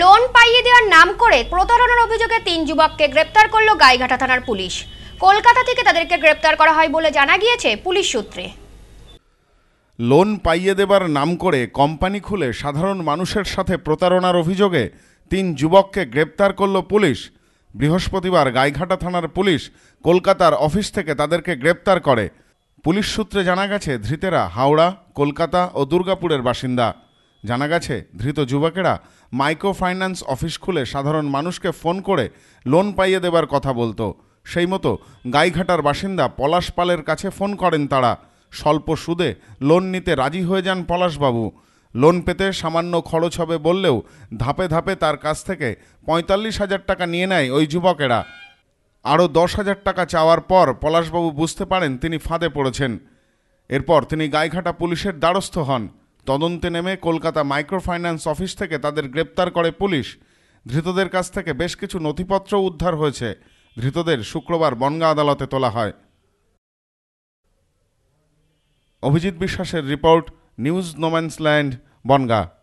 loan পাইয়ে দেওয়ার নাম করে প্রতারণার অভিযোগে তিন যুবককে গ্রেপ্তার করল গাইঘাটা থানার পুলিশ কলকাতা থেকে তাদেরকে গ্রেপ্তার করা হয় বলে জানা গিয়েছে পুলিশ সূত্রে লোন পাইয়ে দেবার নাম করে কোম্পানি খুলে সাধারণ মানুষের সাথে প্রতারণার অভিযোগে তিন যুবককে গ্রেপ্তার করল পুলিশ বৃহস্পতিবার গাইঘাটা থানার পুলিশ কলকাতার অফিস থেকে তাদেরকে গ্রেপ্তার করে পুলিশ সূত্রে জানা গেছে ধৃতেরা হাওড়া কলকাতা ও দুর্গাপুরের বাসিন্দা জানা গেছে ধৃত যুবকেরা মাইক্রো ফাইন্যান্স অফিস খুলে সাধারণ মানুষকে ফোন করে লোন পাইয়ে দেবার কথা বলতো সেই মতো গাইঘাটার বাসিন্দা পলাশ পালের কাছে ফোন করেন তারা স্বল্প সুদে লোন নিতে রাজি হয়ে যান পলাশবাবু লোন পেতে সামান্য খরচ হবে বললেও ধাপে ধাপে তার কাছ থেকে পঁয়তাল্লিশ হাজার টাকা নিয়ে নেয় ওই যুবকেরা আরও দশ হাজার টাকা চাওয়ার পর পলাশবাবু বুঝতে পারেন তিনি ফাঁদে পড়েছেন এরপর তিনি গাইঘাটা পুলিশের দ্বারস্থ হন তদন্তে নেমে কলকাতা মাইক্রোফাইন্যান্স অফিস থেকে তাদের গ্রেপ্তার করে পুলিশ ধৃতদের কাছ থেকে বেশ কিছু নথিপত্র উদ্ধার হয়েছে ধৃতদের শুক্রবার বনগা আদালতে তোলা হয় অভিজিৎ বিশ্বাসের রিপোর্ট নিউজ নোম্যান্সল্যান্ড বনগা